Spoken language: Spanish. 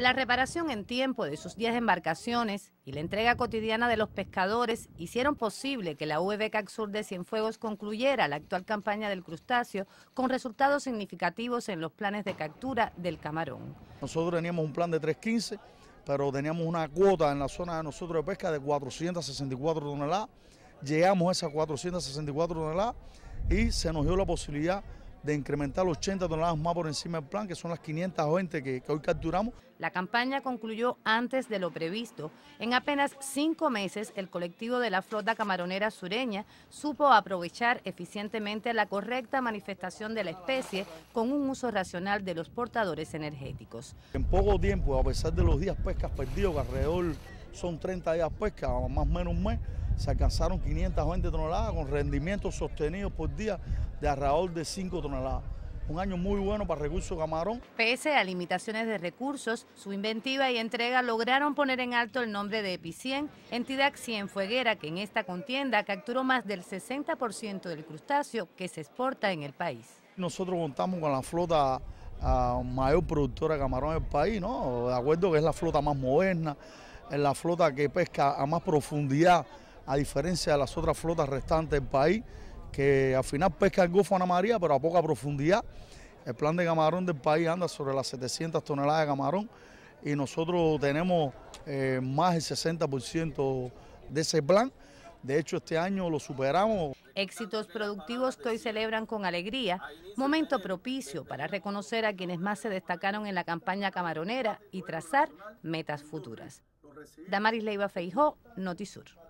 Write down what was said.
La reparación en tiempo de sus 10 embarcaciones y la entrega cotidiana de los pescadores hicieron posible que la UV Sur de Cienfuegos concluyera la actual campaña del crustáceo con resultados significativos en los planes de captura del camarón. Nosotros teníamos un plan de 315, pero teníamos una cuota en la zona de nosotros de pesca de 464 toneladas. Llegamos a esas 464 toneladas y se nos dio la posibilidad de incrementar los 80 toneladas más por encima del plan, que son las 520 que, que hoy capturamos. La campaña concluyó antes de lo previsto. En apenas cinco meses, el colectivo de la flota camaronera sureña supo aprovechar eficientemente la correcta manifestación de la especie con un uso racional de los portadores energéticos. En poco tiempo, a pesar de los días pescas perdidos, que alrededor son 30 días pesca, más o menos un mes, se alcanzaron 520 toneladas con rendimientos sostenidos por día de alrededor de 5 toneladas. Un año muy bueno para Recursos Camarón. Pese a limitaciones de recursos, su inventiva y entrega lograron poner en alto el nombre de Epicien, entidad cienfueguera que en esta contienda capturó más del 60% del crustáceo que se exporta en el país. Nosotros contamos con la flota ah, mayor productora de camarón del país, ¿no? De acuerdo que es la flota más moderna, es la flota que pesca a más profundidad a diferencia de las otras flotas restantes del país, que al final pesca el Golfo Ana María, pero a poca profundidad. El plan de camarón del país anda sobre las 700 toneladas de camarón y nosotros tenemos eh, más del 60% de ese plan. De hecho, este año lo superamos. Éxitos productivos que hoy celebran con alegría, momento propicio para reconocer a quienes más se destacaron en la campaña camaronera y trazar metas futuras. Damaris Leiva Feijó, Notisur.